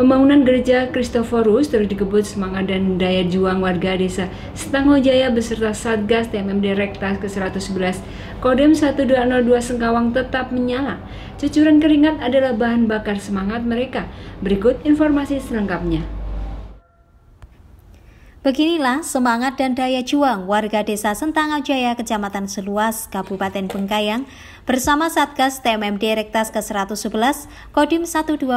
Pembangunan gereja Kristoforus terus dikebut semangat dan daya juang warga desa jaya beserta Satgas TMM Rektas ke-111 Kodem 1202 Sengkawang tetap menyala. Cucuran keringat adalah bahan bakar semangat mereka. Berikut informasi selengkapnya. Beginilah semangat dan daya juang warga desa Jaya, Kecamatan Seluas, Kabupaten Bengkayang, bersama Satgas TMM Direktas ke-111, Kodim 1202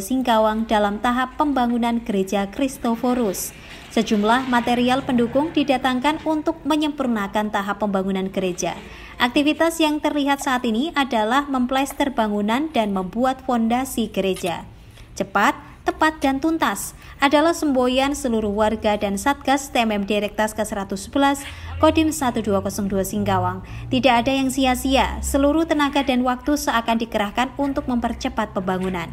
Singkawang dalam tahap pembangunan Gereja Kristoforus. Sejumlah material pendukung didatangkan untuk menyempurnakan tahap pembangunan gereja. Aktivitas yang terlihat saat ini adalah memplester bangunan dan membuat fondasi gereja cepat, tepat, dan tuntas adalah semboyan seluruh warga dan Satgas TMM Direktas ke-111 Kodim 1202 Singgawang. Tidak ada yang sia-sia, seluruh tenaga dan waktu seakan dikerahkan untuk mempercepat pembangunan.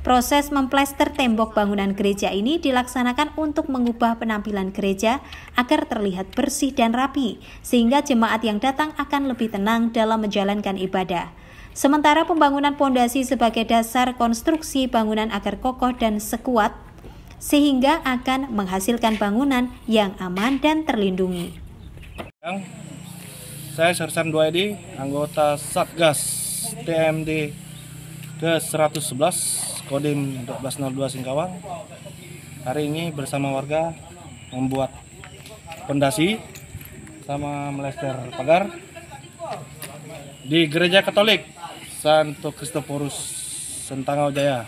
Proses memplester tembok bangunan gereja ini dilaksanakan untuk mengubah penampilan gereja agar terlihat bersih dan rapi, sehingga jemaat yang datang akan lebih tenang dalam menjalankan ibadah. Sementara pembangunan pondasi sebagai dasar konstruksi bangunan agar kokoh dan sekuat, sehingga akan menghasilkan bangunan yang aman dan terlindungi. saya Sersan Dwaidi, anggota Satgas TMD ke-111 Kodim 1202 Singkawang. Hari ini bersama warga membuat pondasi sama melester pagar di gereja Katolik Santo Kristoporus Sentangau Jaya.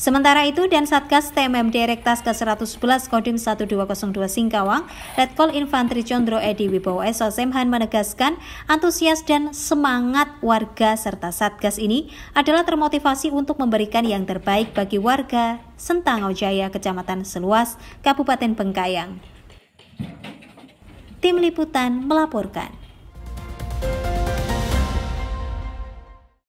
Sementara itu, dan Satgas TMM Direktas ke-111 Kodim 1202 Singkawang, Letkol Infantri Condro Edi Wibowo SOSMHAN menegaskan antusias dan semangat warga serta Satgas ini adalah termotivasi untuk memberikan yang terbaik bagi warga Sentangau Jaya, Kecamatan Seluas, Kabupaten Bengkayang. Tim Liputan melaporkan.